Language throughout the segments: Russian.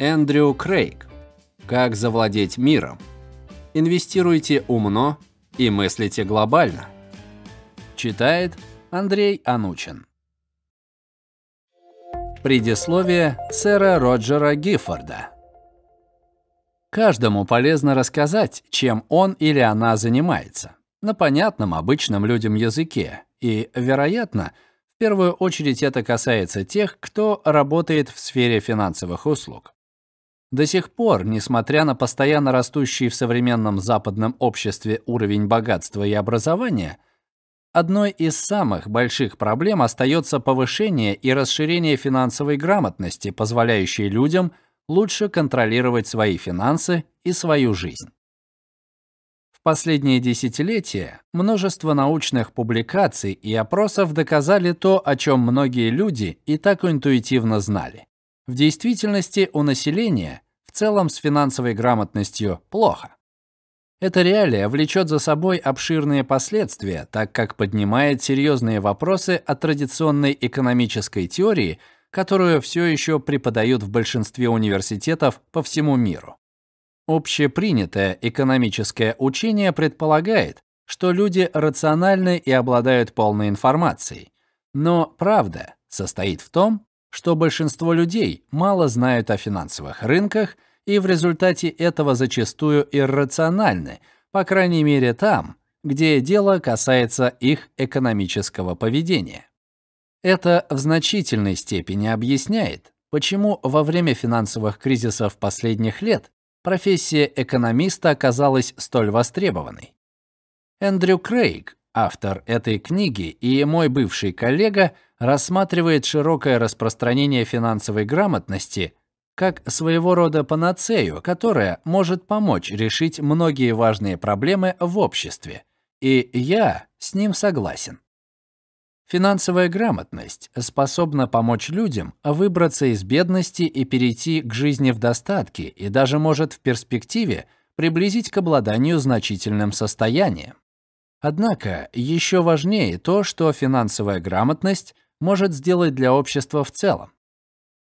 Эндрю Крейг. Как завладеть миром. Инвестируйте умно и мыслите глобально. Читает Андрей Анучин. Предисловие сэра Роджера Гиффорда. Каждому полезно рассказать, чем он или она занимается, на понятном обычным людям языке, и, вероятно, в первую очередь это касается тех, кто работает в сфере финансовых услуг. До сих пор, несмотря на постоянно растущий в современном западном обществе уровень богатства и образования, одной из самых больших проблем остается повышение и расширение финансовой грамотности, позволяющей людям лучше контролировать свои финансы и свою жизнь. В последние десятилетия множество научных публикаций и опросов доказали то, о чем многие люди и так интуитивно знали. В действительности у населения целом с финансовой грамотностью плохо. Эта реалия влечет за собой обширные последствия, так как поднимает серьезные вопросы о традиционной экономической теории, которую все еще преподают в большинстве университетов по всему миру. Общепринятое экономическое учение предполагает, что люди рациональны и обладают полной информацией. Но правда состоит в том, что большинство людей мало знают о финансовых рынках – и в результате этого зачастую иррациональны, по крайней мере там, где дело касается их экономического поведения. Это в значительной степени объясняет, почему во время финансовых кризисов последних лет профессия экономиста оказалась столь востребованной. Эндрю Крейг, автор этой книги и мой бывший коллега, рассматривает широкое распространение финансовой грамотности как своего рода панацею, которая может помочь решить многие важные проблемы в обществе. И я с ним согласен. Финансовая грамотность способна помочь людям выбраться из бедности и перейти к жизни в достатке и даже может в перспективе приблизить к обладанию значительным состоянием. Однако еще важнее то, что финансовая грамотность может сделать для общества в целом.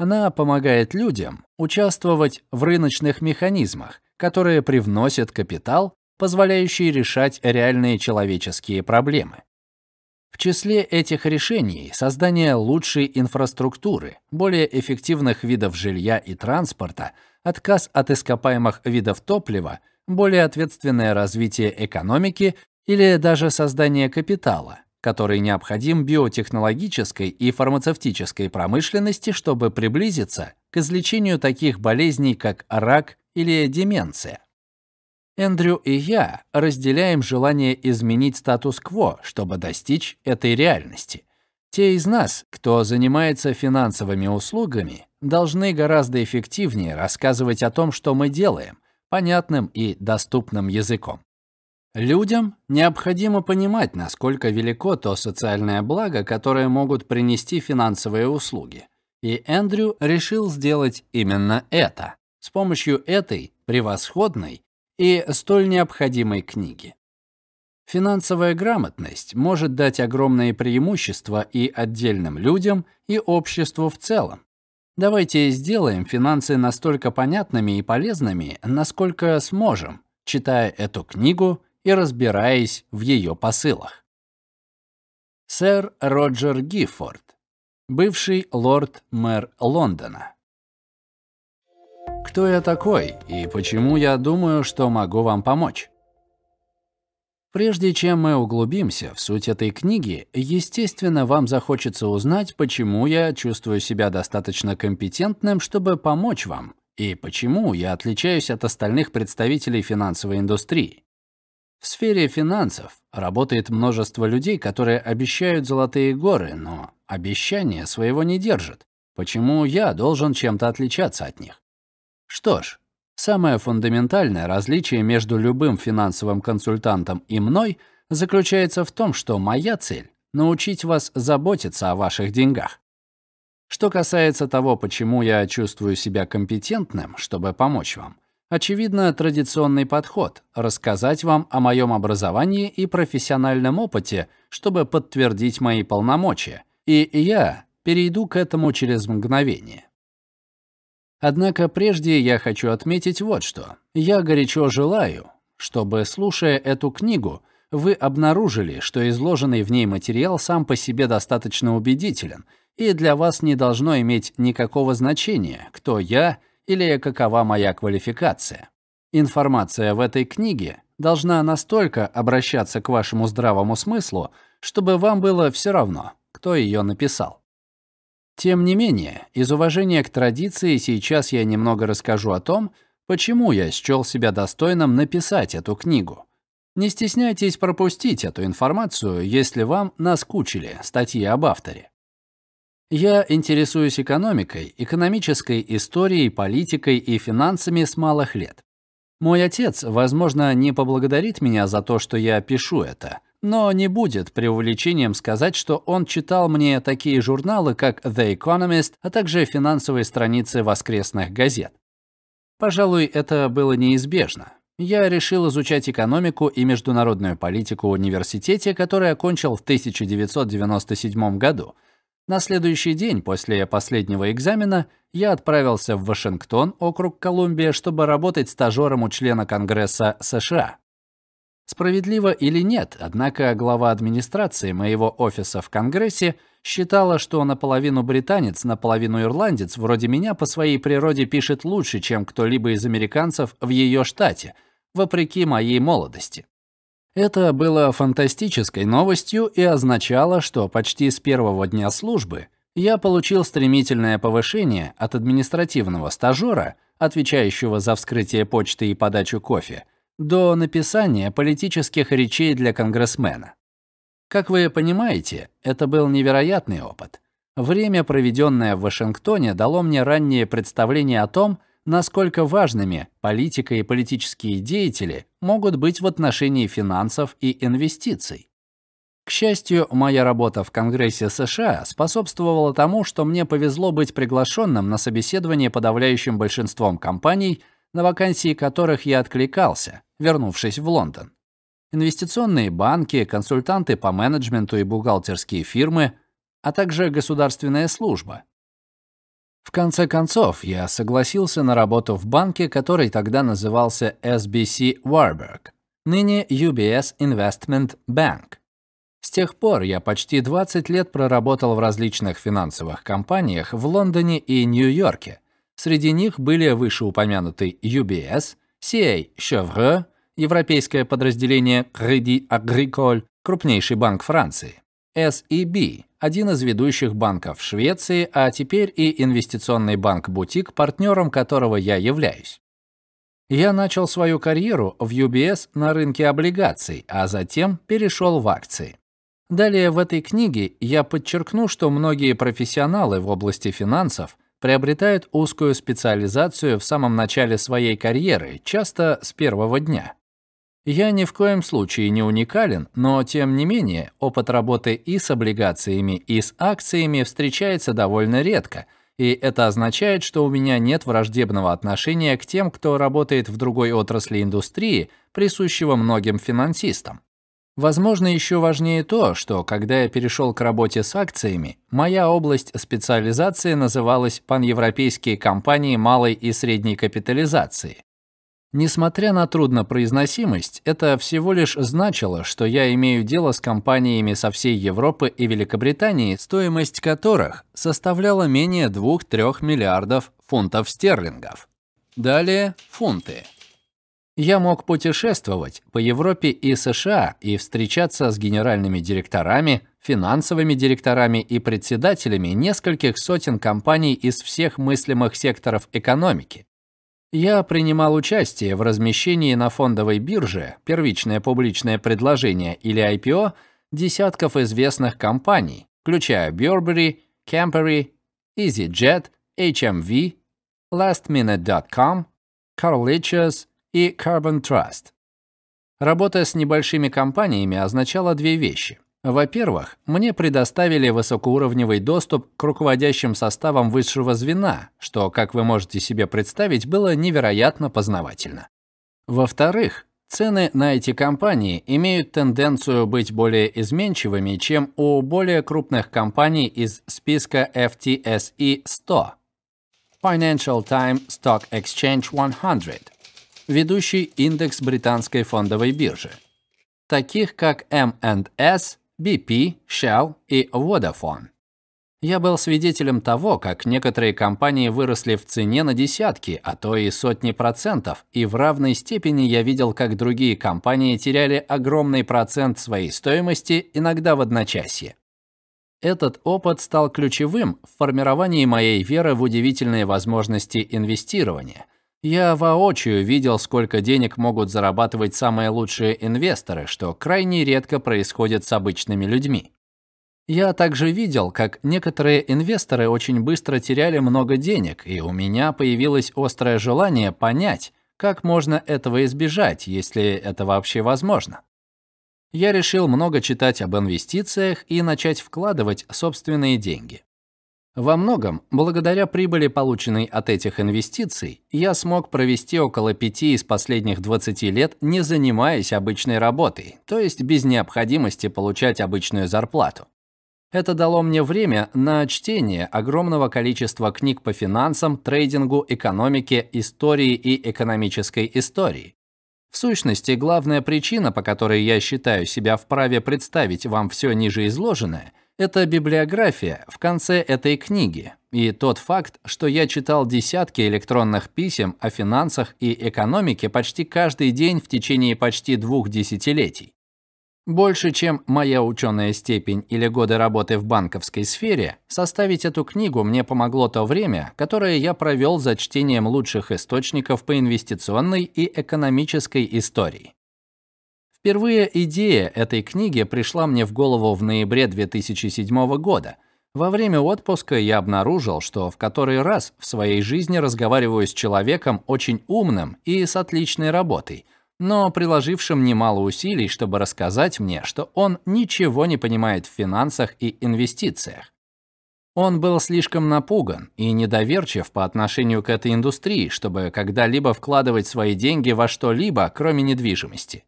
Она помогает людям участвовать в рыночных механизмах, которые привносят капитал, позволяющий решать реальные человеческие проблемы. В числе этих решений создание лучшей инфраструктуры, более эффективных видов жилья и транспорта, отказ от ископаемых видов топлива, более ответственное развитие экономики или даже создание капитала – который необходим биотехнологической и фармацевтической промышленности, чтобы приблизиться к излечению таких болезней, как рак или деменция. Эндрю и я разделяем желание изменить статус-кво, чтобы достичь этой реальности. Те из нас, кто занимается финансовыми услугами, должны гораздо эффективнее рассказывать о том, что мы делаем, понятным и доступным языком. Людям необходимо понимать, насколько велико то социальное благо, которое могут принести финансовые услуги. И Эндрю решил сделать именно это с помощью этой превосходной и столь необходимой книги. Финансовая грамотность может дать огромные преимущества и отдельным людям, и обществу в целом. Давайте сделаем финансы настолько понятными и полезными, насколько сможем, читая эту книгу и разбираясь в ее посылах. Сэр Роджер Гиффорд, бывший лорд-мэр Лондона. Кто я такой и почему я думаю, что могу вам помочь? Прежде чем мы углубимся в суть этой книги, естественно, вам захочется узнать, почему я чувствую себя достаточно компетентным, чтобы помочь вам, и почему я отличаюсь от остальных представителей финансовой индустрии. В сфере финансов работает множество людей, которые обещают золотые горы, но обещания своего не держат. Почему я должен чем-то отличаться от них? Что ж, самое фундаментальное различие между любым финансовым консультантом и мной заключается в том, что моя цель научить вас заботиться о ваших деньгах. Что касается того, почему я чувствую себя компетентным, чтобы помочь вам, Очевидно, традиционный подход – рассказать вам о моем образовании и профессиональном опыте, чтобы подтвердить мои полномочия, и я перейду к этому через мгновение. Однако прежде я хочу отметить вот что. Я горячо желаю, чтобы, слушая эту книгу, вы обнаружили, что изложенный в ней материал сам по себе достаточно убедителен, и для вас не должно иметь никакого значения, кто я – или какова моя квалификация. Информация в этой книге должна настолько обращаться к вашему здравому смыслу, чтобы вам было все равно, кто ее написал. Тем не менее, из уважения к традиции сейчас я немного расскажу о том, почему я счел себя достойным написать эту книгу. Не стесняйтесь пропустить эту информацию, если вам наскучили статьи об авторе. Я интересуюсь экономикой, экономической историей, политикой и финансами с малых лет. Мой отец, возможно, не поблагодарит меня за то, что я пишу это, но не будет преувеличением сказать, что он читал мне такие журналы, как The Economist, а также финансовые страницы воскресных газет. Пожалуй, это было неизбежно. Я решил изучать экономику и международную политику в университете, который окончил в 1997 году – на следующий день после последнего экзамена я отправился в Вашингтон, округ Колумбия, чтобы работать стажером у члена Конгресса США. Справедливо или нет, однако глава администрации моего офиса в Конгрессе считала, что наполовину британец, наполовину ирландец вроде меня по своей природе пишет лучше, чем кто-либо из американцев в ее штате, вопреки моей молодости. Это было фантастической новостью и означало, что почти с первого дня службы я получил стремительное повышение от административного стажера, отвечающего за вскрытие почты и подачу кофе, до написания политических речей для конгрессмена. Как вы понимаете, это был невероятный опыт. Время, проведенное в Вашингтоне, дало мне раннее представление о том, насколько важными политика и политические деятели могут быть в отношении финансов и инвестиций. К счастью, моя работа в Конгрессе США способствовала тому, что мне повезло быть приглашенным на собеседование подавляющим большинством компаний, на вакансии которых я откликался, вернувшись в Лондон. Инвестиционные банки, консультанты по менеджменту и бухгалтерские фирмы, а также государственная служба, в конце концов, я согласился на работу в банке, который тогда назывался SBC Warburg, ныне UBS Investment Bank. С тех пор я почти 20 лет проработал в различных финансовых компаниях в Лондоне и Нью-Йорке. Среди них были вышеупомянутый UBS, CA Chevreux, европейское подразделение Credit Agricole, крупнейший банк Франции, SEB, один из ведущих банков Швеции, а теперь и инвестиционный банк-бутик, партнером которого я являюсь. Я начал свою карьеру в UBS на рынке облигаций, а затем перешел в акции. Далее в этой книге я подчеркну, что многие профессионалы в области финансов приобретают узкую специализацию в самом начале своей карьеры, часто с первого дня. Я ни в коем случае не уникален, но тем не менее опыт работы и с облигациями, и с акциями встречается довольно редко, и это означает, что у меня нет враждебного отношения к тем, кто работает в другой отрасли индустрии, присущего многим финансистам. Возможно, еще важнее то, что когда я перешел к работе с акциями, моя область специализации называлась паневропейские компании малой и средней капитализации. Несмотря на труднопроизносимость, это всего лишь значило, что я имею дело с компаниями со всей Европы и Великобритании, стоимость которых составляла менее 2-3 миллиардов фунтов стерлингов. Далее фунты. Я мог путешествовать по Европе и США и встречаться с генеральными директорами, финансовыми директорами и председателями нескольких сотен компаний из всех мыслимых секторов экономики я принимал участие в размещении на фондовой бирже первичное публичное предложение или IPO десятков известных компаний, включая Burberry, Campari, EasyJet, HMV, LastMinute.com, Carlichus и Carbon Trust. Работа с небольшими компаниями означала две вещи – во-первых, мне предоставили высокоуровневый доступ к руководящим составам высшего звена, что, как вы можете себе представить, было невероятно познавательно. Во-вторых, цены на эти компании имеют тенденцию быть более изменчивыми, чем у более крупных компаний из списка FTSE 100 Financial Times Stock Exchange 100, ведущий индекс британской фондовой биржи, таких как M&S BP, Shell и Vodafone. Я был свидетелем того, как некоторые компании выросли в цене на десятки, а то и сотни процентов, и в равной степени я видел, как другие компании теряли огромный процент своей стоимости, иногда в одночасье. Этот опыт стал ключевым в формировании моей веры в удивительные возможности инвестирования – я воочию видел, сколько денег могут зарабатывать самые лучшие инвесторы, что крайне редко происходит с обычными людьми. Я также видел, как некоторые инвесторы очень быстро теряли много денег, и у меня появилось острое желание понять, как можно этого избежать, если это вообще возможно. Я решил много читать об инвестициях и начать вкладывать собственные деньги. Во многом, благодаря прибыли, полученной от этих инвестиций, я смог провести около пяти из последних 20 лет, не занимаясь обычной работой, то есть без необходимости получать обычную зарплату. Это дало мне время на чтение огромного количества книг по финансам, трейдингу, экономике, истории и экономической истории. В сущности, главная причина, по которой я считаю себя вправе представить вам все ниже изложенное – это библиография в конце этой книги. И тот факт, что я читал десятки электронных писем о финансах и экономике почти каждый день в течение почти двух десятилетий. Больше, чем моя ученая степень или годы работы в банковской сфере, составить эту книгу мне помогло то время, которое я провел за чтением лучших источников по инвестиционной и экономической истории. Впервые идея этой книги пришла мне в голову в ноябре 2007 года. Во время отпуска я обнаружил, что в который раз в своей жизни разговариваю с человеком очень умным и с отличной работой, но приложившим немало усилий, чтобы рассказать мне, что он ничего не понимает в финансах и инвестициях. Он был слишком напуган и недоверчив по отношению к этой индустрии, чтобы когда-либо вкладывать свои деньги во что-либо, кроме недвижимости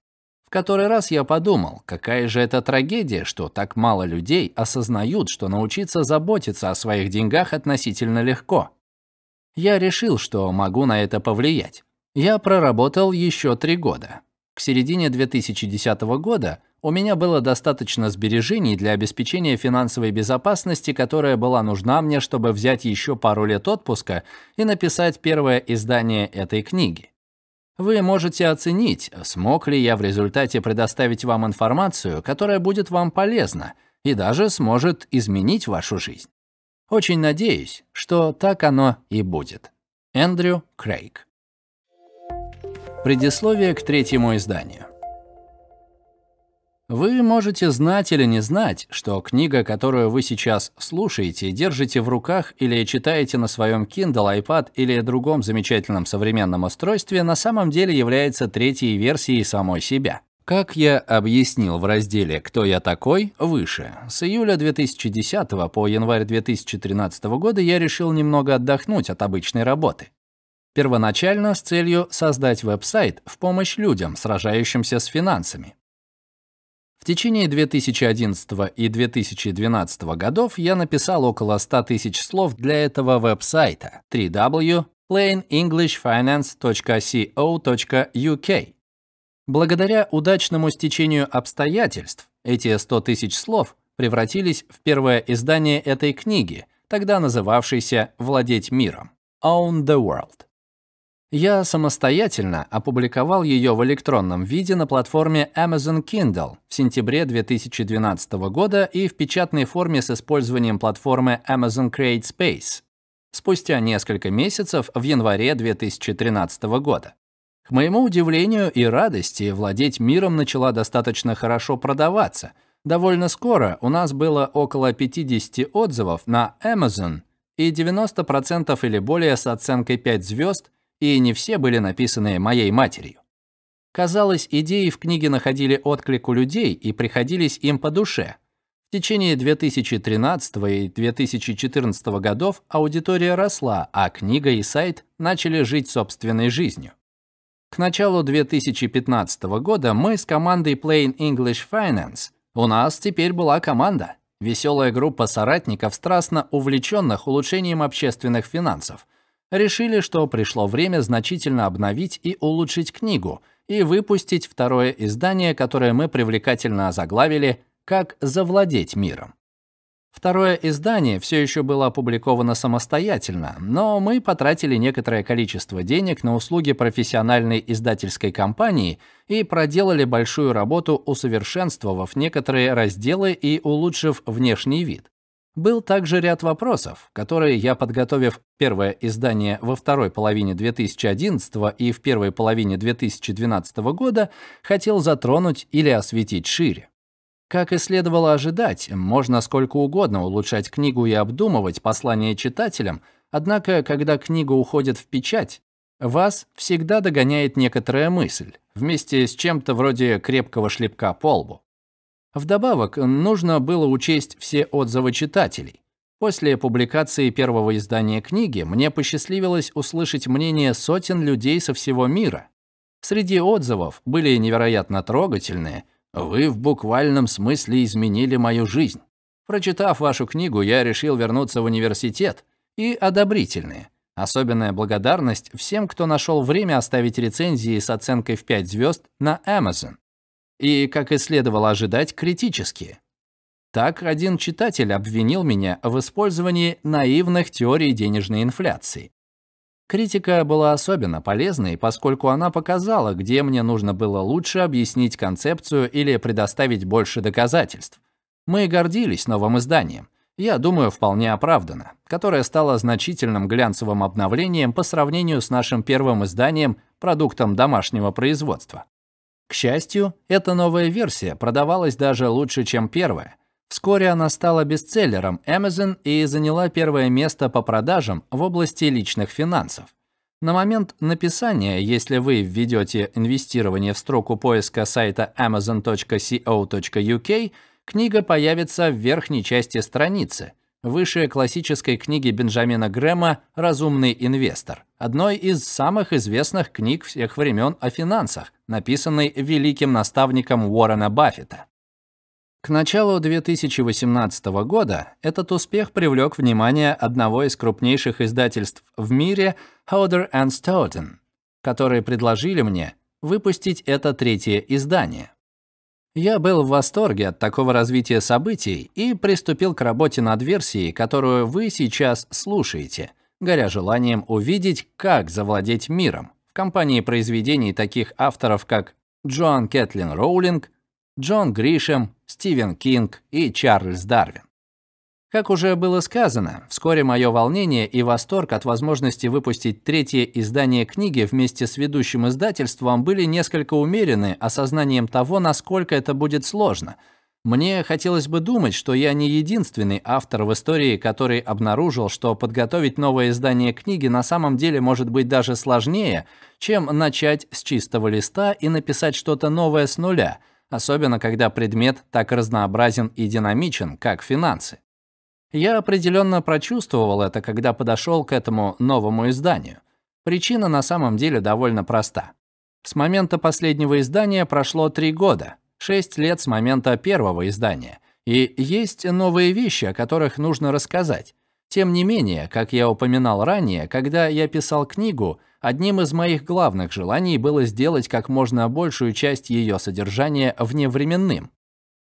который раз я подумал, какая же это трагедия, что так мало людей осознают, что научиться заботиться о своих деньгах относительно легко. Я решил, что могу на это повлиять. Я проработал еще три года. К середине 2010 года у меня было достаточно сбережений для обеспечения финансовой безопасности, которая была нужна мне, чтобы взять еще пару лет отпуска и написать первое издание этой книги. Вы можете оценить, смог ли я в результате предоставить вам информацию, которая будет вам полезна и даже сможет изменить вашу жизнь. Очень надеюсь, что так оно и будет. Эндрю Крейг. Предисловие к третьему изданию. Вы можете знать или не знать, что книга, которую вы сейчас слушаете, держите в руках или читаете на своем Kindle, iPad или другом замечательном современном устройстве, на самом деле является третьей версией самой себя. Как я объяснил в разделе «Кто я такой?» выше, с июля 2010 по январь 2013 года я решил немного отдохнуть от обычной работы. Первоначально с целью создать веб-сайт в помощь людям, сражающимся с финансами. В течение 2011 и 2012 годов я написал около 100 тысяч слов для этого веб-сайта www.plainenglishfinance.co.uk. Благодаря удачному стечению обстоятельств эти 100 тысяч слов превратились в первое издание этой книги, тогда называвшейся «Владеть миром» – «Own the World». Я самостоятельно опубликовал ее в электронном виде на платформе Amazon Kindle в сентябре 2012 года и в печатной форме с использованием платформы Amazon Create Space. Спустя несколько месяцев в январе 2013 года. К моему удивлению и радости, владеть миром начала достаточно хорошо продаваться. Довольно скоро у нас было около 50 отзывов на Amazon, и 90% или более с оценкой 5 звезд и не все были написаны моей матерью. Казалось, идеи в книге находили отклик у людей и приходились им по душе. В течение 2013 и 2014 годов аудитория росла, а книга и сайт начали жить собственной жизнью. К началу 2015 года мы с командой Plain English Finance у нас теперь была команда, веселая группа соратников, страстно увлеченных улучшением общественных финансов – решили, что пришло время значительно обновить и улучшить книгу и выпустить второе издание, которое мы привлекательно озаглавили «Как завладеть миром». Второе издание все еще было опубликовано самостоятельно, но мы потратили некоторое количество денег на услуги профессиональной издательской компании и проделали большую работу, усовершенствовав некоторые разделы и улучшив внешний вид. Был также ряд вопросов, которые я, подготовив первое издание во второй половине 2011 и в первой половине 2012 года, хотел затронуть или осветить шире. Как и следовало ожидать, можно сколько угодно улучшать книгу и обдумывать послание читателям, однако, когда книга уходит в печать, вас всегда догоняет некоторая мысль, вместе с чем-то вроде крепкого шлепка по лбу. Вдобавок, нужно было учесть все отзывы читателей. После публикации первого издания книги мне посчастливилось услышать мнение сотен людей со всего мира. Среди отзывов были невероятно трогательные «Вы в буквальном смысле изменили мою жизнь». Прочитав вашу книгу, я решил вернуться в университет. И одобрительные. Особенная благодарность всем, кто нашел время оставить рецензии с оценкой в 5 звезд на Amazon и, как и следовало ожидать, критически. Так один читатель обвинил меня в использовании наивных теорий денежной инфляции. Критика была особенно полезной, поскольку она показала, где мне нужно было лучше объяснить концепцию или предоставить больше доказательств. Мы гордились новым изданием, я думаю, вполне оправданно, которое стало значительным глянцевым обновлением по сравнению с нашим первым изданием, продуктом домашнего производства. К счастью, эта новая версия продавалась даже лучше, чем первая. Вскоре она стала бестселлером Amazon и заняла первое место по продажам в области личных финансов. На момент написания, если вы введете инвестирование в строку поиска сайта amazon.co.uk, книга появится в верхней части страницы, выше классической книги Бенджамина Грэма «Разумный инвестор», одной из самых известных книг всех времен о финансах, написанный великим наставником Уоррена Баффета. К началу 2018 года этот успех привлек внимание одного из крупнейших издательств в мире, Hodder Stoughton, которые предложили мне выпустить это третье издание. Я был в восторге от такого развития событий и приступил к работе над версией, которую вы сейчас слушаете, горя желанием увидеть, как завладеть миром в компании произведений таких авторов, как Джоан Кэтлин Роулинг, Джон Гришем, Стивен Кинг и Чарльз Дарвин. Как уже было сказано, вскоре мое волнение и восторг от возможности выпустить третье издание книги вместе с ведущим издательством были несколько умерены осознанием того, насколько это будет сложно – мне хотелось бы думать, что я не единственный автор в истории, который обнаружил, что подготовить новое издание книги на самом деле может быть даже сложнее, чем начать с чистого листа и написать что-то новое с нуля, особенно когда предмет так разнообразен и динамичен, как финансы. Я определенно прочувствовал это, когда подошел к этому новому изданию. Причина на самом деле довольно проста. С момента последнего издания прошло три года — 6 лет с момента первого издания, и есть новые вещи, о которых нужно рассказать. Тем не менее, как я упоминал ранее, когда я писал книгу, одним из моих главных желаний было сделать как можно большую часть ее содержания вневременным.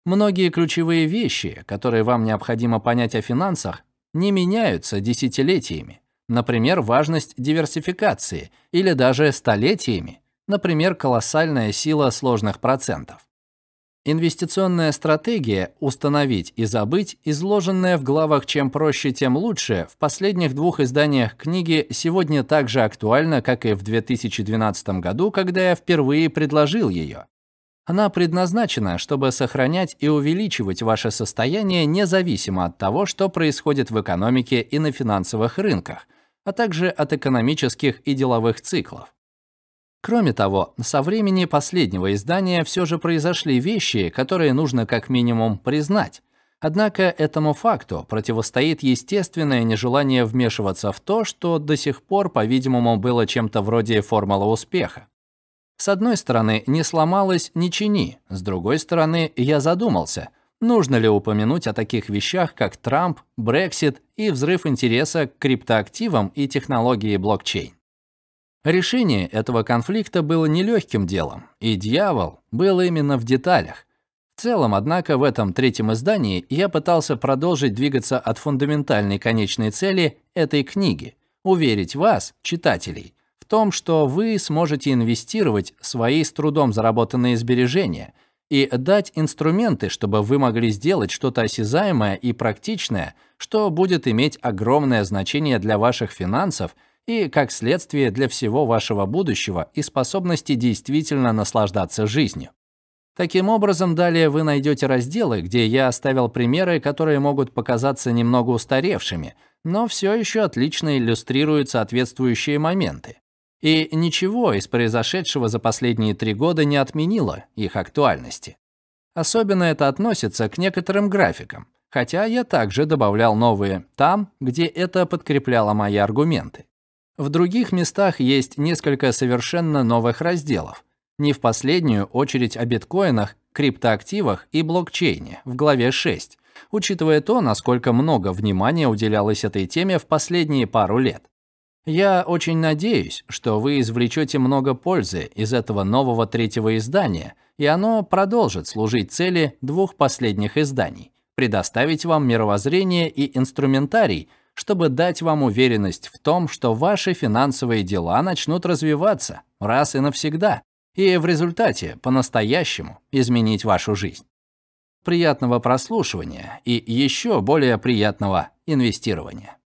Многие ключевые вещи, которые вам необходимо понять о финансах, не меняются десятилетиями. Например, важность диверсификации или даже столетиями. Например, колоссальная сила сложных процентов. Инвестиционная стратегия «Установить и забыть», изложенная в главах «Чем проще, тем лучше», в последних двух изданиях книги сегодня так же актуальна, как и в 2012 году, когда я впервые предложил ее. Она предназначена, чтобы сохранять и увеличивать ваше состояние независимо от того, что происходит в экономике и на финансовых рынках, а также от экономических и деловых циклов. Кроме того, со времени последнего издания все же произошли вещи, которые нужно как минимум признать. Однако этому факту противостоит естественное нежелание вмешиваться в то, что до сих пор, по-видимому, было чем-то вроде формулы успеха. С одной стороны, не сломалось не чини, с другой стороны, я задумался, нужно ли упомянуть о таких вещах, как Трамп, Брексит и взрыв интереса к криптоактивам и технологии блокчейн. Решение этого конфликта было нелегким делом, и дьявол был именно в деталях. В целом, однако, в этом третьем издании я пытался продолжить двигаться от фундаментальной конечной цели этой книги – уверить вас, читателей, в том, что вы сможете инвестировать свои с трудом заработанные сбережения и дать инструменты, чтобы вы могли сделать что-то осязаемое и практичное, что будет иметь огромное значение для ваших финансов – и, как следствие, для всего вашего будущего и способности действительно наслаждаться жизнью. Таким образом, далее вы найдете разделы, где я оставил примеры, которые могут показаться немного устаревшими, но все еще отлично иллюстрируют соответствующие моменты. И ничего из произошедшего за последние три года не отменило их актуальности. Особенно это относится к некоторым графикам, хотя я также добавлял новые там, где это подкрепляло мои аргументы. В других местах есть несколько совершенно новых разделов. Не в последнюю очередь о биткоинах, криптоактивах и блокчейне в главе 6, учитывая то, насколько много внимания уделялось этой теме в последние пару лет. Я очень надеюсь, что вы извлечете много пользы из этого нового третьего издания, и оно продолжит служить цели двух последних изданий предоставить вам мировоззрение и инструментарий, чтобы дать вам уверенность в том, что ваши финансовые дела начнут развиваться раз и навсегда, и в результате по-настоящему изменить вашу жизнь. Приятного прослушивания и еще более приятного инвестирования.